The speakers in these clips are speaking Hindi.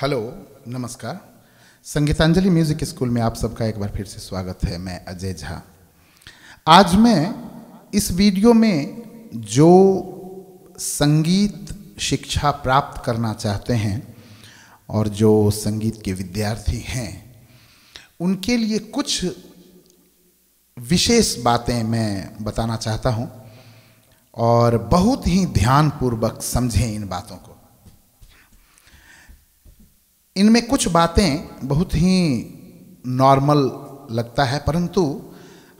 हेलो नमस्कार संगीतांजलि म्यूजिक स्कूल में आप सबका एक बार फिर से स्वागत है मैं अजय झा आज मैं इस वीडियो में जो संगीत शिक्षा प्राप्त करना चाहते हैं और जो संगीत के विद्यार्थी हैं उनके लिए कुछ विशेष बातें मैं बताना चाहता हूं और बहुत ही ध्यानपूर्वक समझें इन बातों को इनमें कुछ बातें बहुत ही नॉर्मल लगता है परंतु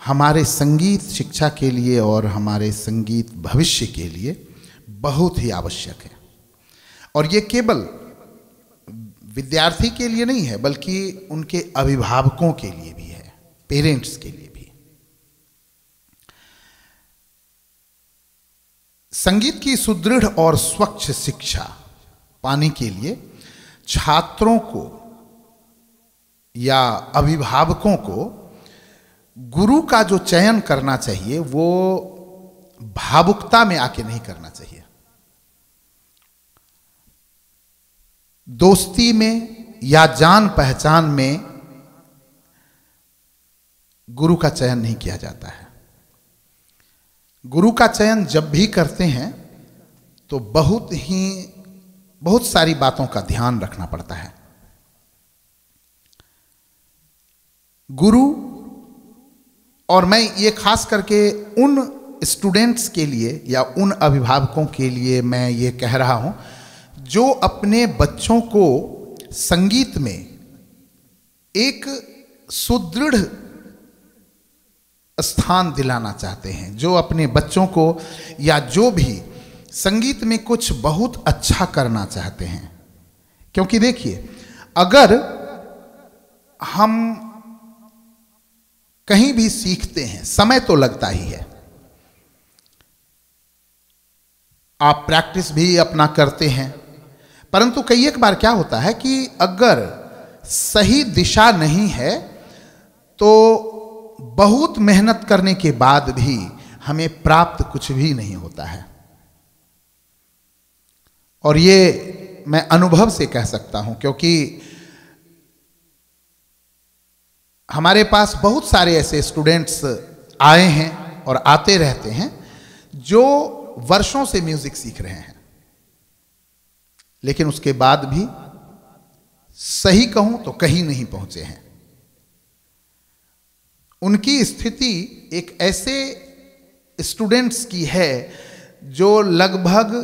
हमारे संगीत शिक्षा के लिए और हमारे संगीत भविष्य के लिए बहुत ही आवश्यक है और ये केवल विद्यार्थी के लिए नहीं है बल्कि उनके अभिभावकों के लिए भी है पेरेंट्स के लिए भी संगीत की सुदृढ़ और स्वच्छ शिक्षा पाने के लिए छात्रों को या अभिभावकों को गुरु का जो चयन करना चाहिए वो भावुकता में आके नहीं करना चाहिए दोस्ती में या जान पहचान में गुरु का चयन नहीं किया जाता है गुरु का चयन जब भी करते हैं तो बहुत ही बहुत सारी बातों का ध्यान रखना पड़ता है गुरु और मैं ये खास करके उन स्टूडेंट्स के लिए या उन अभिभावकों के लिए मैं ये कह रहा हूं जो अपने बच्चों को संगीत में एक सुदृढ़ स्थान दिलाना चाहते हैं जो अपने बच्चों को या जो भी संगीत में कुछ बहुत अच्छा करना चाहते हैं क्योंकि देखिए अगर हम कहीं भी सीखते हैं समय तो लगता ही है आप प्रैक्टिस भी अपना करते हैं परंतु कई एक बार क्या होता है कि अगर सही दिशा नहीं है तो बहुत मेहनत करने के बाद भी हमें प्राप्त कुछ भी नहीं होता है और ये मैं अनुभव से कह सकता हूं क्योंकि हमारे पास बहुत सारे ऐसे स्टूडेंट्स आए हैं और आते रहते हैं जो वर्षों से म्यूजिक सीख रहे हैं लेकिन उसके बाद भी सही कहूं तो कहीं नहीं पहुंचे हैं उनकी स्थिति एक ऐसे स्टूडेंट्स की है जो लगभग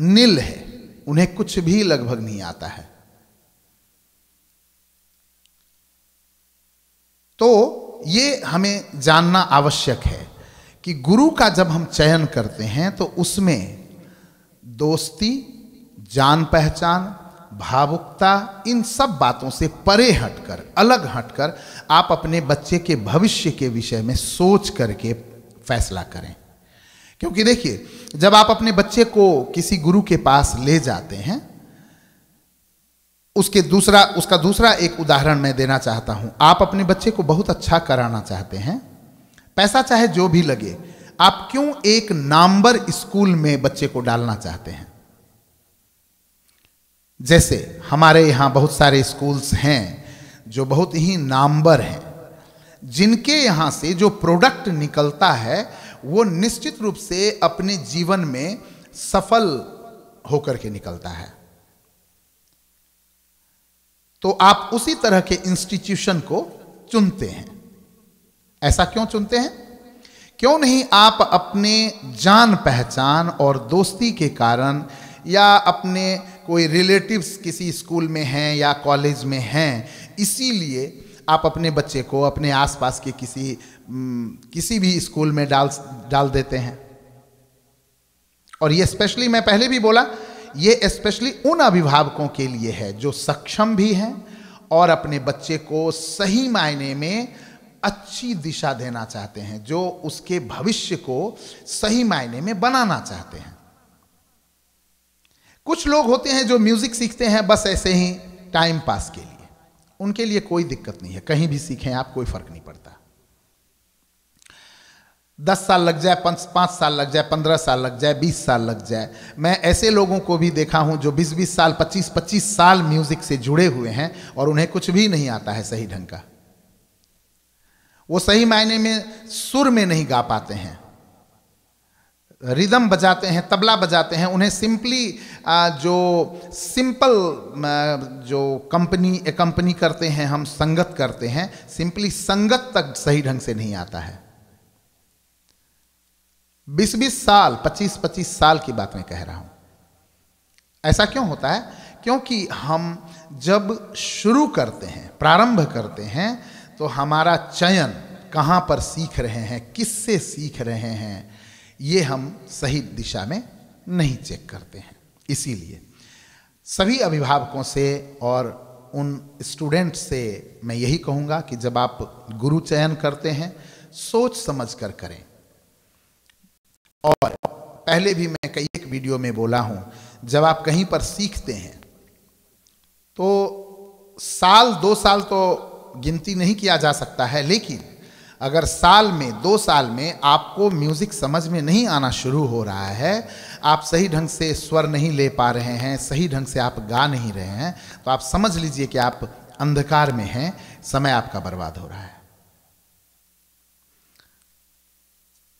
नील है उन्हें कुछ भी लगभग नहीं आता है तो ये हमें जानना आवश्यक है कि गुरु का जब हम चयन करते हैं तो उसमें दोस्ती जान पहचान भावुकता इन सब बातों से परे हटकर अलग हटकर आप अपने बच्चे के भविष्य के विषय में सोच करके फैसला करें क्योंकि देखिए जब आप अपने बच्चे को किसी गुरु के पास ले जाते हैं उसके दूसरा उसका दूसरा एक उदाहरण मैं देना चाहता हूं आप अपने बच्चे को बहुत अच्छा कराना चाहते हैं पैसा चाहे जो भी लगे आप क्यों एक नामबर स्कूल में बच्चे को डालना चाहते हैं जैसे हमारे यहां बहुत सारे स्कूल्स हैं जो बहुत ही नामबर हैं जिनके यहां से जो प्रोडक्ट निकलता है वो निश्चित रूप से अपने जीवन में सफल होकर के निकलता है तो आप उसी तरह के इंस्टीट्यूशन को चुनते हैं ऐसा क्यों चुनते हैं क्यों नहीं आप अपने जान पहचान और दोस्ती के कारण या अपने कोई रिलेटिव्स किसी स्कूल में हैं या कॉलेज में हैं इसीलिए आप अपने बच्चे को अपने आसपास के किसी किसी भी स्कूल में डाल डाल देते हैं और ये स्पेशली मैं पहले भी बोला ये स्पेशली उन अभिभावकों के लिए है जो सक्षम भी हैं और अपने बच्चे को सही मायने में अच्छी दिशा देना चाहते हैं जो उसके भविष्य को सही मायने में बनाना चाहते हैं कुछ लोग होते हैं जो म्यूजिक सीखते हैं बस ऐसे ही टाइम पास के लिए उनके लिए कोई दिक्कत नहीं है कहीं भी सीखें आप कोई फर्क नहीं पड़ता दस साल लग जाए पांच पाँच साल लग जाए पंद्रह साल लग जाए बीस साल लग जाए मैं ऐसे लोगों को भी देखा हूं जो बीस बीस साल पच्चीस पच्चीस साल म्यूज़िक से जुड़े हुए हैं और उन्हें कुछ भी नहीं आता है सही ढंग का वो सही मायने में सुर में नहीं गा पाते हैं रिदम बजाते हैं तबला बजाते हैं उन्हें सिंपली जो सिंपल जो कंपनी कंपनी करते हैं हम संगत करते हैं सिंपली संगत तक सही ढंग से नहीं आता है बीस बीस साल पच्चीस पच्चीस साल की बात मैं कह रहा हूं ऐसा क्यों होता है क्योंकि हम जब शुरू करते हैं प्रारंभ करते हैं तो हमारा चयन कहां पर सीख रहे हैं किससे सीख रहे हैं ये हम सही दिशा में नहीं चेक करते हैं इसीलिए सभी अभिभावकों से और उन स्टूडेंट्स से मैं यही कहूँगा कि जब आप गुरु चयन करते हैं सोच समझ कर करें और पहले भी मैं कई एक वीडियो में बोला हूँ जब आप कहीं पर सीखते हैं तो साल दो साल तो गिनती नहीं किया जा सकता है लेकिन अगर साल में दो साल में आपको म्यूज़िक समझ में नहीं आना शुरू हो रहा है आप सही ढंग से स्वर नहीं ले पा रहे हैं सही ढंग से आप गा नहीं रहे हैं तो आप समझ लीजिए कि आप अंधकार में हैं समय आपका बर्बाद हो रहा है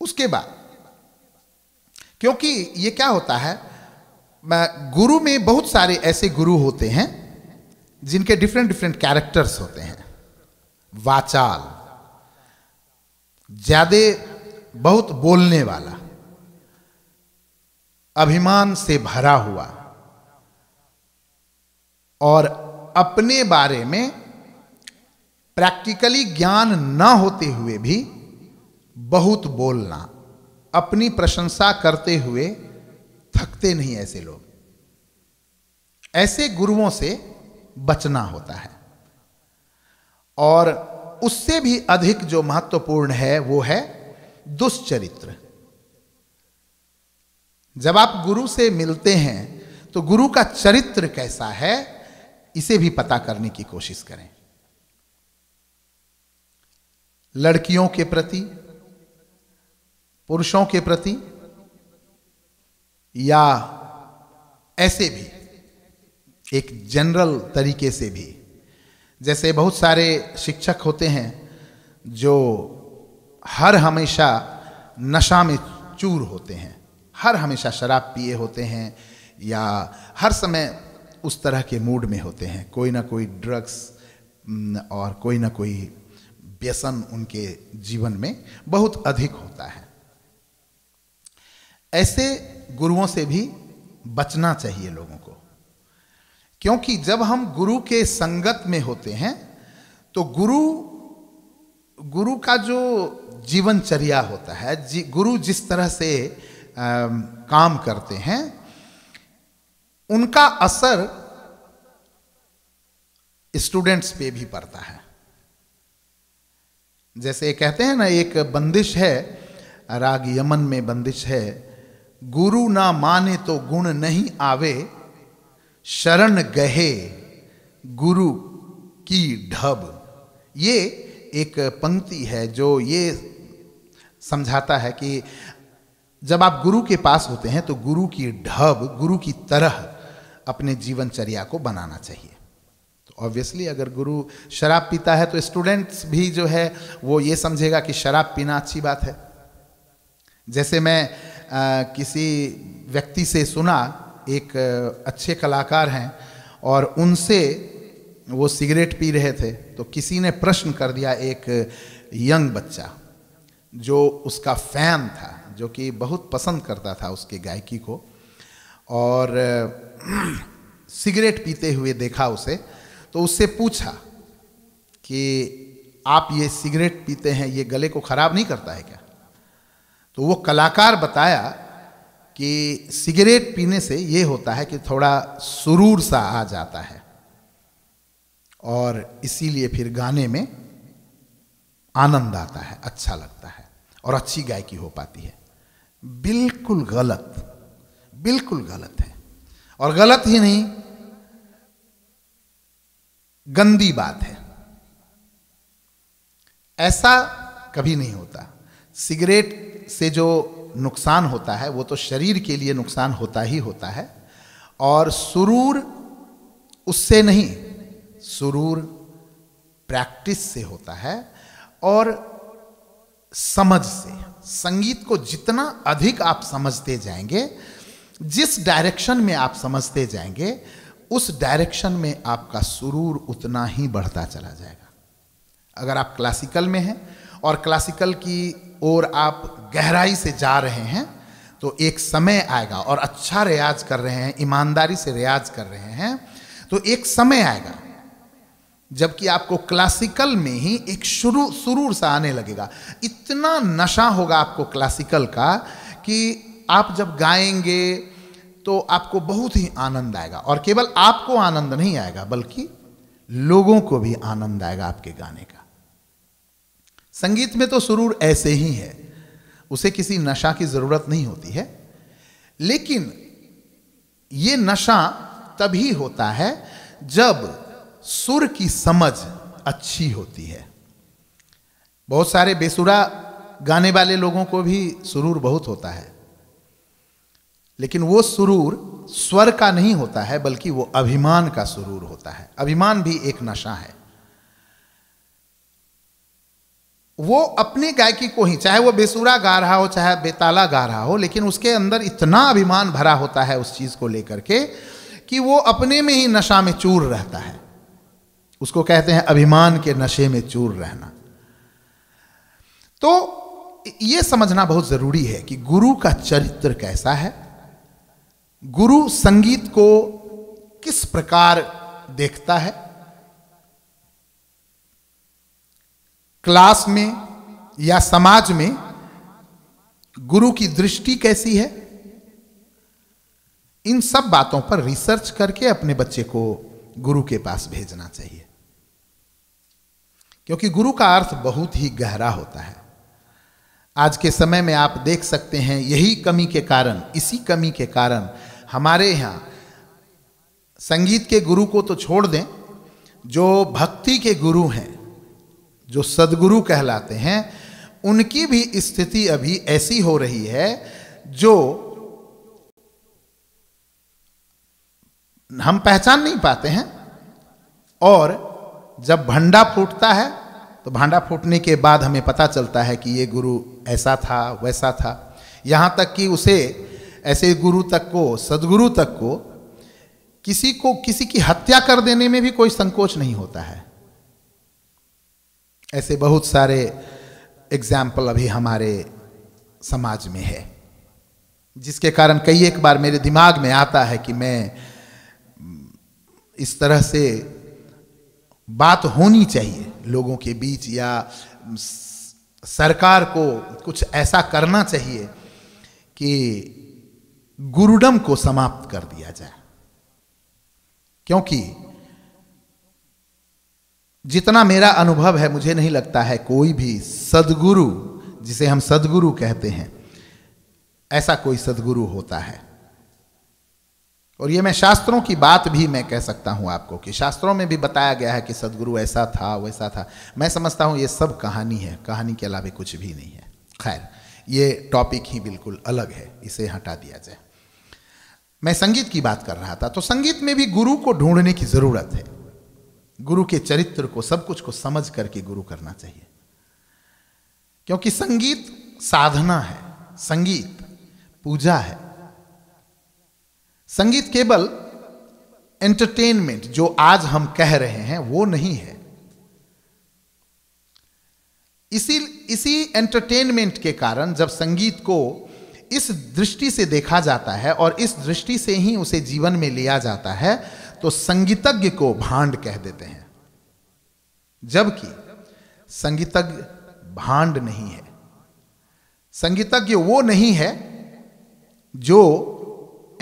उसके बाद क्योंकि ये क्या होता है गुरु में बहुत सारे ऐसे गुरु होते हैं जिनके डिफरेंट डिफरेंट कैरेक्टर्स होते हैं वाचाल ज्यादा बहुत बोलने वाला अभिमान से भरा हुआ और अपने बारे में प्रैक्टिकली ज्ञान न होते हुए भी बहुत बोलना अपनी प्रशंसा करते हुए थकते नहीं ऐसे लोग ऐसे गुरुओं से बचना होता है और उससे भी अधिक जो महत्वपूर्ण है वो है दुष्चरित्र जब आप गुरु से मिलते हैं तो गुरु का चरित्र कैसा है इसे भी पता करने की कोशिश करें लड़कियों के प्रति पुरुषों के प्रति या ऐसे भी एक जनरल तरीके से भी जैसे बहुत सारे शिक्षक होते हैं जो हर हमेशा नशा में चूर होते हैं हर हमेशा शराब पिए होते हैं या हर समय उस तरह के मूड में होते हैं कोई ना कोई ड्रग्स और कोई ना कोई व्यसन उनके जीवन में बहुत अधिक होता है ऐसे गुरुओं से भी बचना चाहिए लोगों को क्योंकि जब हम गुरु के संगत में होते हैं तो गुरु गुरु का जो जीवनचर्या होता है जी, गुरु जिस तरह से आ, काम करते हैं उनका असर स्टूडेंट्स पे भी पड़ता है जैसे कहते हैं ना एक बंदिश है राग यमन में बंदिश है गुरु ना माने तो गुण नहीं आवे शरण गहे गुरु की ढब ये एक पंक्ति है जो ये समझाता है कि जब आप गुरु के पास होते हैं तो गुरु की ढब गुरु की तरह अपने जीवनचर्या को बनाना चाहिए तो ऑब्वियसली अगर गुरु शराब पीता है तो स्टूडेंट्स भी जो है वो ये समझेगा कि शराब पीना अच्छी बात है जैसे मैं आ, किसी व्यक्ति से सुना एक अच्छे कलाकार हैं और उनसे वो सिगरेट पी रहे थे तो किसी ने प्रश्न कर दिया एक यंग बच्चा जो उसका फैन था जो कि बहुत पसंद करता था उसके गायकी को और सिगरेट पीते हुए देखा उसे तो उससे पूछा कि आप ये सिगरेट पीते हैं ये गले को ख़राब नहीं करता है क्या तो वो कलाकार बताया कि सिगरेट पीने से ये होता है कि थोड़ा सुरूर सा आ जाता है और इसीलिए फिर गाने में आनंद आता है अच्छा लगता है और अच्छी गायकी हो पाती है बिल्कुल गलत बिल्कुल गलत है और गलत ही नहीं गंदी बात है ऐसा कभी नहीं होता सिगरेट से जो नुकसान होता है वो तो शरीर के लिए नुकसान होता ही होता है और सुरूर उससे नहीं सुरूर प्रैक्टिस से होता है और समझ से संगीत को जितना अधिक आप समझते जाएंगे जिस डायरेक्शन में आप समझते जाएंगे उस डायरेक्शन में आपका सुरूर उतना ही बढ़ता चला जाएगा अगर आप क्लासिकल में हैं और क्लासिकल की ओर आप गहराई से जा रहे हैं तो एक समय आएगा और अच्छा रियाज कर रहे हैं ईमानदारी से रियाज कर रहे हैं तो एक समय आएगा जबकि आपको क्लासिकल में ही एक शुरू शुरू सा आने लगेगा इतना नशा होगा आपको क्लासिकल का कि आप जब गाएंगे तो आपको बहुत ही आनंद आएगा और केवल आपको आनंद नहीं आएगा बल्कि लोगों को भी आनंद आएगा आपके गाने का संगीत में तो सुरूर ऐसे ही है उसे किसी नशा की ज़रूरत नहीं होती है लेकिन ये नशा तभी होता है जब सुर की समझ अच्छी होती है बहुत सारे बेसुरा गाने वाले लोगों को भी सुरूर बहुत होता है लेकिन वो सुरूर स्वर का नहीं होता है बल्कि वो अभिमान का सुरूर होता है अभिमान भी एक नशा है वो अपनी गायकी को ही चाहे वो बेसुरा गा रहा हो चाहे बेताला गा रहा हो लेकिन उसके अंदर इतना अभिमान भरा होता है उस चीज़ को लेकर के कि वो अपने में ही नशा में चूर रहता है उसको कहते हैं अभिमान के नशे में चूर रहना तो ये समझना बहुत ज़रूरी है कि गुरु का चरित्र कैसा है गुरु संगीत को किस प्रकार देखता है क्लास में या समाज में गुरु की दृष्टि कैसी है इन सब बातों पर रिसर्च करके अपने बच्चे को गुरु के पास भेजना चाहिए क्योंकि गुरु का अर्थ बहुत ही गहरा होता है आज के समय में आप देख सकते हैं यही कमी के कारण इसी कमी के कारण हमारे यहाँ संगीत के गुरु को तो छोड़ दें जो भक्ति के गुरु हैं जो सदगुरु कहलाते हैं उनकी भी स्थिति अभी ऐसी हो रही है जो हम पहचान नहीं पाते हैं और जब भंडा फूटता है तो भांडा फूटने के बाद हमें पता चलता है कि ये गुरु ऐसा था वैसा था यहाँ तक कि उसे ऐसे गुरु तक को सदगुरु तक को किसी को किसी की हत्या कर देने में भी कोई संकोच नहीं होता है ऐसे बहुत सारे एग्जाम्पल अभी हमारे समाज में है जिसके कारण कई एक बार मेरे दिमाग में आता है कि मैं इस तरह से बात होनी चाहिए लोगों के बीच या सरकार को कुछ ऐसा करना चाहिए कि गुरुडम को समाप्त कर दिया जाए क्योंकि जितना मेरा अनुभव है मुझे नहीं लगता है कोई भी सदगुरु जिसे हम सदगुरु कहते हैं ऐसा कोई सदगुरु होता है और ये मैं शास्त्रों की बात भी मैं कह सकता हूं आपको कि शास्त्रों में भी बताया गया है कि सदगुरु ऐसा था वैसा था मैं समझता हूं ये सब कहानी है कहानी के अलावा कुछ भी नहीं है खैर ये टॉपिक ही बिल्कुल अलग है इसे हटा दिया जाए मैं संगीत की बात कर रहा था तो संगीत में भी गुरु को ढूंढने की ज़रूरत है गुरु के चरित्र को सब कुछ को समझ करके गुरु करना चाहिए क्योंकि संगीत साधना है संगीत पूजा है संगीत केवल एंटरटेनमेंट जो आज हम कह रहे हैं वो नहीं है इसी इसी एंटरटेनमेंट के कारण जब संगीत को इस दृष्टि से देखा जाता है और इस दृष्टि से ही उसे जीवन में लिया जाता है तो संगीतज्ञ को भांड कह देते हैं जबकि संगीतज्ञ भांड नहीं है संगीतज्ञ वो नहीं है जो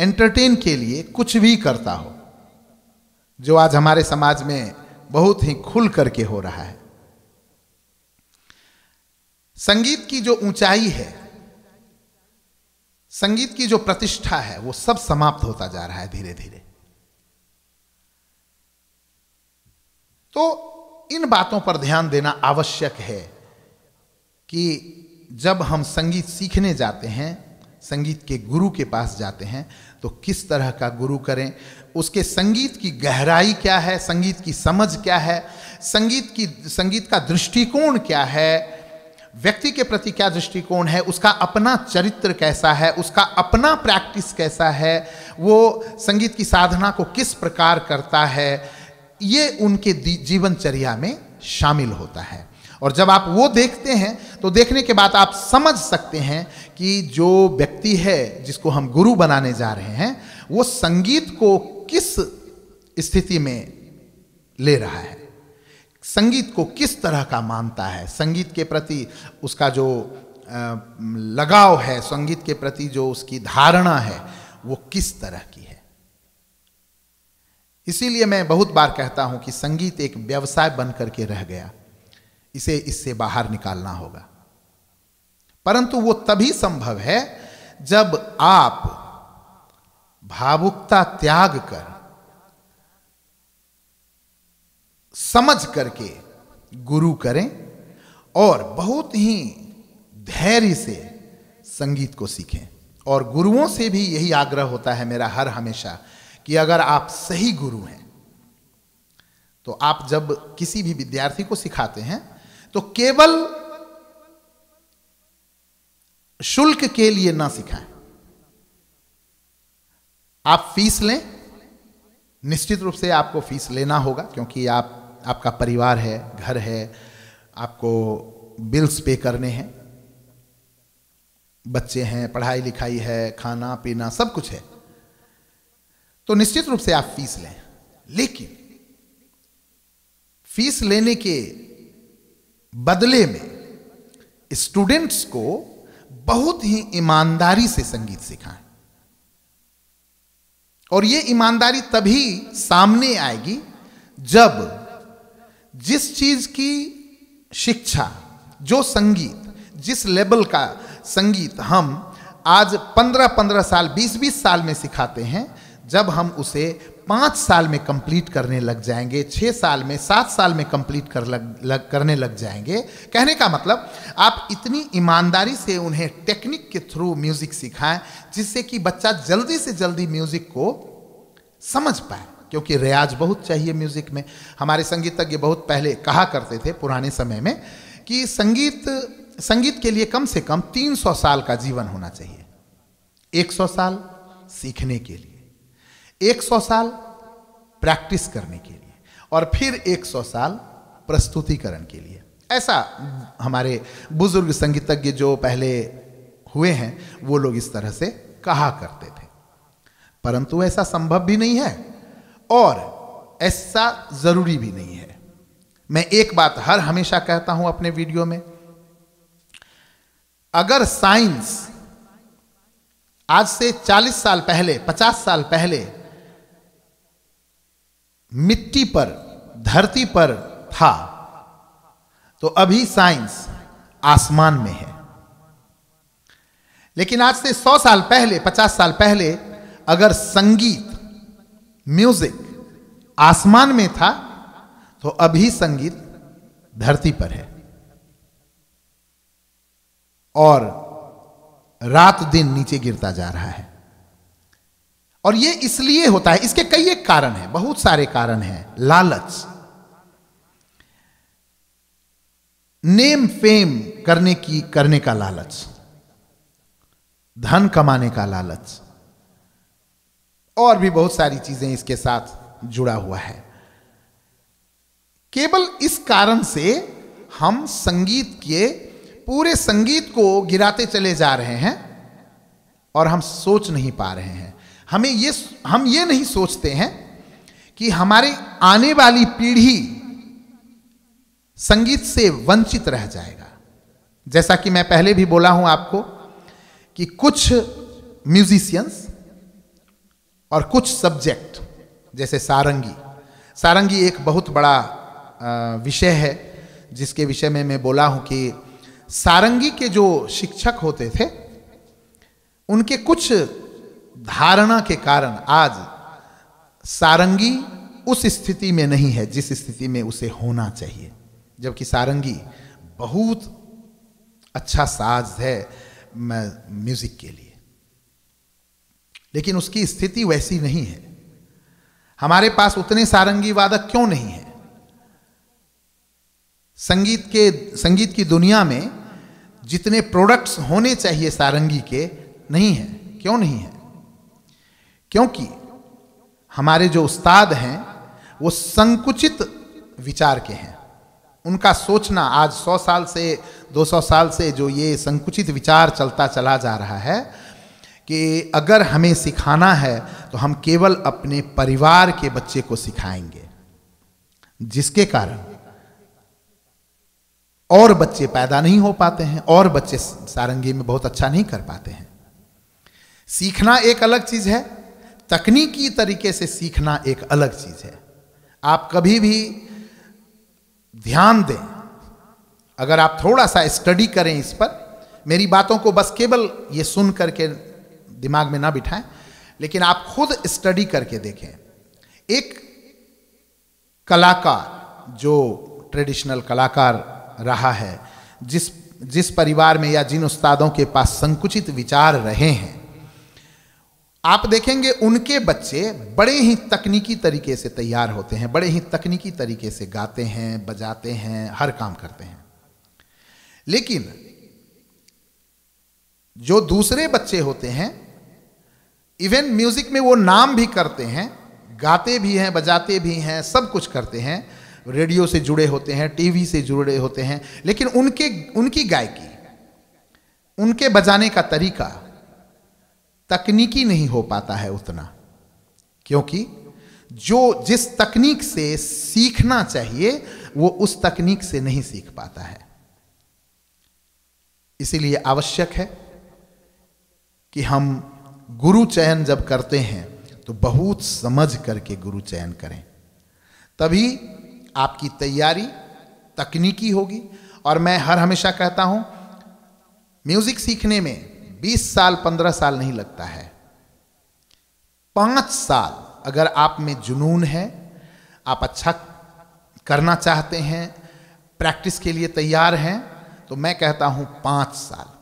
एंटरटेन के लिए कुछ भी करता हो जो आज हमारे समाज में बहुत ही खुल करके हो रहा है संगीत की जो ऊंचाई है संगीत की जो प्रतिष्ठा है वो सब समाप्त होता जा रहा है धीरे धीरे तो इन बातों पर ध्यान देना आवश्यक है कि जब हम संगीत सीखने जाते हैं संगीत के गुरु के पास जाते हैं तो किस तरह का गुरु करें उसके संगीत की गहराई क्या है संगीत की समझ क्या है संगीत की संगीत का दृष्टिकोण क्या है व्यक्ति के प्रति क्या दृष्टिकोण है उसका अपना चरित्र कैसा है उसका अपना प्रैक्टिस कैसा है वो संगीत की साधना को किस प्रकार करता है ये उनके जीवनचर्या में शामिल होता है और जब आप वो देखते हैं तो देखने के बाद आप समझ सकते हैं कि जो व्यक्ति है जिसको हम गुरु बनाने जा रहे हैं वो संगीत को किस स्थिति में ले रहा है संगीत को किस तरह का मानता है संगीत के प्रति उसका जो लगाव है संगीत के प्रति जो उसकी धारणा है वो किस तरह इसीलिए मैं बहुत बार कहता हूं कि संगीत एक व्यवसाय बन करके रह गया इसे इससे बाहर निकालना होगा परंतु वो तभी संभव है जब आप भावुकता त्याग कर समझ करके गुरु करें और बहुत ही धैर्य से संगीत को सीखें और गुरुओं से भी यही आग्रह होता है मेरा हर हमेशा कि अगर आप सही गुरु हैं तो आप जब किसी भी विद्यार्थी को सिखाते हैं तो केवल शुल्क के लिए ना सिखाएं आप फीस लें निश्चित रूप से आपको फीस लेना होगा क्योंकि आप आपका परिवार है घर है आपको बिल्स पे करने हैं बच्चे हैं पढ़ाई लिखाई है खाना पीना सब कुछ है तो निश्चित रूप से आप फीस लें लेकिन फीस लेने के बदले में स्टूडेंट्स को बहुत ही ईमानदारी से संगीत सिखाएं और यह ईमानदारी तभी सामने आएगी जब जिस चीज की शिक्षा जो संगीत जिस लेवल का संगीत हम आज 15-15 साल 20-20 साल में सिखाते हैं जब हम उसे पाँच साल में कंप्लीट करने लग जाएंगे छः साल में सात साल में कंप्लीट कर लग, लग करने लग जाएंगे कहने का मतलब आप इतनी ईमानदारी से उन्हें टेक्निक के थ्रू म्यूज़िक सिखाएं जिससे कि बच्चा जल्दी से जल्दी म्यूज़िक को समझ पाए क्योंकि रियाज बहुत चाहिए म्यूज़िक में हमारे संगीतज्ञ बहुत पहले कहा करते थे पुराने समय में कि संगीत संगीत के लिए कम से कम 300 साल का जीवन होना चाहिए 100 साल सीखने के लिए 100 साल प्रैक्टिस करने के लिए और फिर 100 साल प्रस्तुतिकरण के लिए ऐसा हमारे बुजुर्ग संगीतज्ञ जो पहले हुए हैं वो लोग इस तरह से कहा करते थे परंतु ऐसा संभव भी नहीं है और ऐसा जरूरी भी नहीं है मैं एक बात हर हमेशा कहता हूं अपने वीडियो में अगर साइंस आज से 40 साल पहले 50 साल पहले मिट्टी पर धरती पर था तो अभी साइंस आसमान में है लेकिन आज से 100 साल पहले 50 साल पहले अगर संगीत म्यूजिक आसमान में था तो अभी संगीत धरती पर है और रात दिन नीचे गिरता जा रहा है और ये इसलिए होता है इसके कई एक कारण हैं बहुत सारे कारण हैं लालच नेम फेम करने की करने का लालच धन कमाने का लालच और भी बहुत सारी चीजें इसके साथ जुड़ा हुआ है केवल इस कारण से हम संगीत के पूरे संगीत को गिराते चले जा रहे हैं और हम सोच नहीं पा रहे हैं हमें ये हम ये नहीं सोचते हैं कि हमारे आने वाली पीढ़ी संगीत से वंचित रह जाएगा जैसा कि मैं पहले भी बोला हूं आपको कि कुछ म्यूजिशियंस और कुछ सब्जेक्ट जैसे सारंगी सारंगी एक बहुत बड़ा विषय है जिसके विषय में मैं बोला हूं कि सारंगी के जो शिक्षक होते थे उनके कुछ धारणा के कारण आज सारंगी उस स्थिति में नहीं है जिस स्थिति में उसे होना चाहिए जबकि सारंगी बहुत अच्छा साज है म्यूजिक के लिए लेकिन उसकी स्थिति वैसी नहीं है हमारे पास उतने सारंगी वादक क्यों नहीं है संगीत के संगीत की दुनिया में जितने प्रोडक्ट्स होने चाहिए सारंगी के नहीं है क्यों नहीं है क्योंकि हमारे जो उस्ताद हैं वो संकुचित विचार के हैं उनका सोचना आज 100 साल से 200 साल से जो ये संकुचित विचार चलता चला जा रहा है कि अगर हमें सिखाना है तो हम केवल अपने परिवार के बच्चे को सिखाएंगे जिसके कारण और बच्चे पैदा नहीं हो पाते हैं और बच्चे सारंगी में बहुत अच्छा नहीं कर पाते हैं सीखना एक अलग चीज़ है तकनीकी तरीके से सीखना एक अलग चीज़ है आप कभी भी ध्यान दें अगर आप थोड़ा सा स्टडी करें इस पर मेरी बातों को बस केवल ये सुन करके दिमाग में ना बिठाएं लेकिन आप खुद स्टडी करके देखें एक कलाकार जो ट्रेडिशनल कलाकार रहा है जिस जिस परिवार में या जिन उस्तादों के पास संकुचित विचार रहे हैं आप देखेंगे उनके बच्चे बड़े ही तकनीकी तरीके से तैयार होते हैं बड़े ही तकनीकी तरीके से गाते हैं बजाते हैं हर काम करते हैं लेकिन जो दूसरे बच्चे होते हैं इवन म्यूजिक में वो नाम भी करते हैं गाते भी हैं बजाते भी हैं सब कुछ करते हैं रेडियो से जुड़े होते हैं टीवी से जुड़े होते हैं लेकिन उनके उनकी गायकी उनके बजाने का तरीका तकनीकी नहीं हो पाता है उतना क्योंकि जो जिस तकनीक से सीखना चाहिए वो उस तकनीक से नहीं सीख पाता है इसीलिए आवश्यक है कि हम गुरु चयन जब करते हैं तो बहुत समझ करके गुरु चयन करें तभी आपकी तैयारी तकनीकी होगी और मैं हर हमेशा कहता हूं म्यूजिक सीखने में बीस साल पंद्रह साल नहीं लगता है पांच साल अगर आप में जुनून है आप अच्छा करना चाहते हैं प्रैक्टिस के लिए तैयार हैं तो मैं कहता हूं पांच साल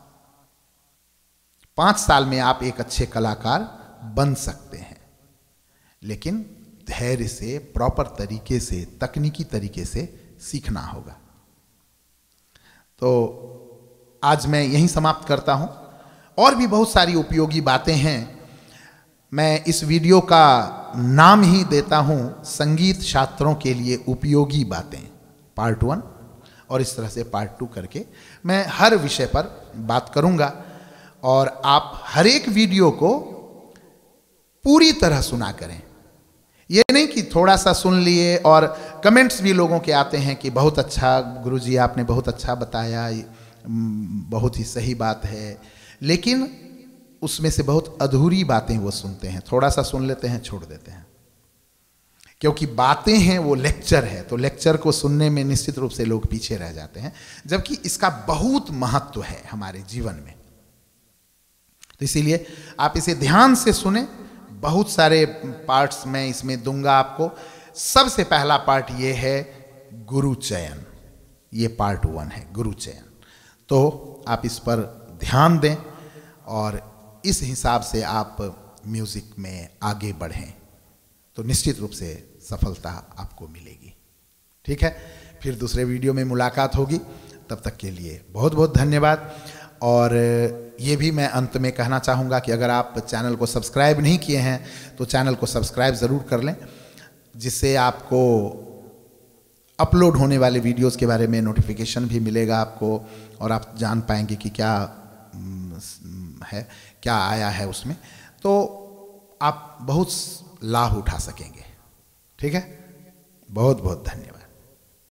पांच साल में आप एक अच्छे कलाकार बन सकते हैं लेकिन धैर्य से प्रॉपर तरीके से तकनीकी तरीके से सीखना होगा तो आज मैं यहीं समाप्त करता हूं और भी बहुत सारी उपयोगी बातें हैं मैं इस वीडियो का नाम ही देता हूं संगीत छात्रों के लिए उपयोगी बातें पार्ट वन और इस तरह से पार्ट टू करके मैं हर विषय पर बात करूंगा और आप हर एक वीडियो को पूरी तरह सुना करें ये नहीं कि थोड़ा सा सुन लिए और कमेंट्स भी लोगों के आते हैं कि बहुत अच्छा गुरुजी आपने बहुत अच्छा बताया हम्म, बहुत ही सही बात है लेकिन उसमें से बहुत अधूरी बातें वो सुनते हैं थोड़ा सा सुन लेते हैं छोड़ देते हैं क्योंकि बातें हैं वो लेक्चर है तो लेक्चर को सुनने में निश्चित रूप से लोग पीछे रह जाते हैं जबकि इसका बहुत महत्व है हमारे जीवन में तो इसीलिए आप इसे ध्यान से सुने बहुत सारे पार्ट्स मैं इसमें दूंगा आपको सबसे पहला पार्ट ये है गुरु चयन ये पार्ट वन है गुरु चयन तो आप इस पर ध्यान दें और इस हिसाब से आप म्यूज़िक में आगे बढ़ें तो निश्चित रूप से सफलता आपको मिलेगी ठीक है फिर दूसरे वीडियो में मुलाकात होगी तब तक के लिए बहुत बहुत धन्यवाद और ये भी मैं अंत में कहना चाहूँगा कि अगर आप चैनल को सब्सक्राइब नहीं किए हैं तो चैनल को सब्सक्राइब ज़रूर कर लें जिससे आपको अपलोड होने वाले वीडियोस के बारे में नोटिफिकेशन भी मिलेगा आपको और आप जान पाएंगे कि क्या है क्या आया है उसमें तो आप बहुत लाभ उठा सकेंगे ठीक है बहुत बहुत धन्यवाद